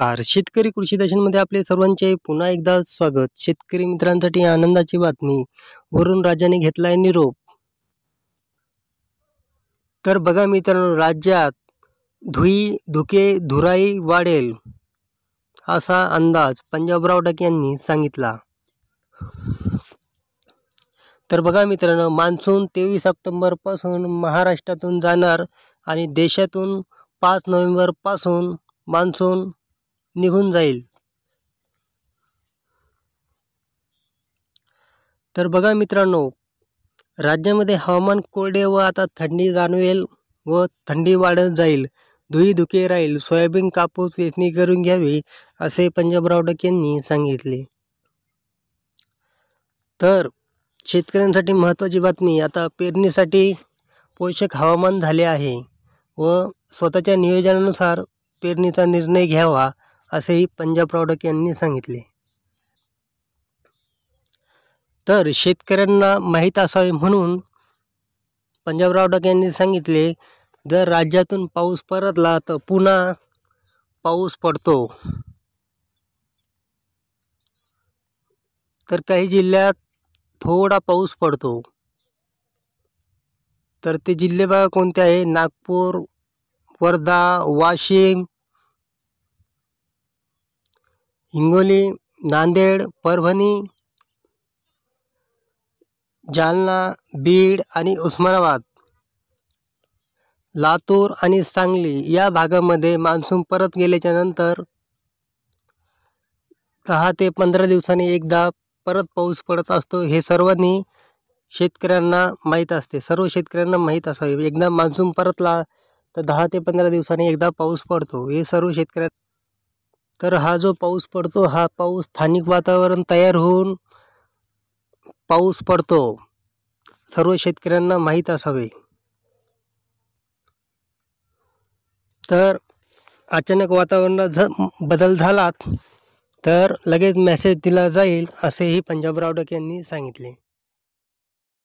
car शेतकरी कृषी दर्शनमध्ये आपले सर्वांचे पुन्हा एकदा स्वागत शेतकरी मित्रांसाठी आनंदाची बातमी वरून राज्याने घेतलाय निरोप तर बघा मित्रांनो राज्यात धुई धुके धुराई वाढेल असा अंदाज पंजाबराव यांनी सांगितला तर बघा मित्रांनो मान्सून तेवीस पासून महाराष्ट्रातून जाणार आणि देशातून पाच नोव्हेंबरपासून मान्सून निघून जाईल तर बघा मित्रांनो राज्यामध्ये हवामान कोरडे व आता थंडी जाणवेल व थंडी वाढत जाईल धुई धुके राहील सोयाबीन कापूस वेचणी करून घ्यावी असे पंजाब डक यांनी सांगितले तर शेतकऱ्यांसाठी महत्त्वाची बातमी आता पेरणीसाठी पोषक हवामान झाले आहे व स्वतःच्या नियोजनानुसार पेरणीचा निर्णय घ्यावा असेही पंजाब प्रॉडक्ट यांनी सांगितले तर शेतकऱ्यांना माहीत असावे म्हणून पंजाब रावडक यांनी सांगितले जर राज्यातून पाऊस परतला तर पुन्हा पाऊस पडतो तर काही जिल्ह्यात थोडा पाऊस पडतो तर ते जिल्हे बघा कोणते आहे नागपूर वर्धा वाशिम हिंगोली नांदेड परभणी जालना बीड आणि उस्मानाबाद लातूर आणि सांगली या भागामध्ये मान्सून परत गेल्याच्या नंतर दहा ते पंधरा दिवसांनी एकदा परत पाऊस पडत असतो हे सर्वांनी शेतकऱ्यांना माहीत असते सर्व शेतकऱ्यांना माहीत असावे एकदा मान्सून परतला तर दहा ते पंधरा दिवसांनी एकदा पाऊस पडतो हे सर्व शेतकऱ्या तर हा जो पाऊस पडतो हा पाऊस स्थानिक वातावरण तयार होऊन पाऊस पडतो सर्व शेतकऱ्यांना माहीत असावे तर अचानक वातावरणात झ बदल झालात तर लगेच मेसेज दिला जाईल असेही पंजाबराव डक यांनी सांगितले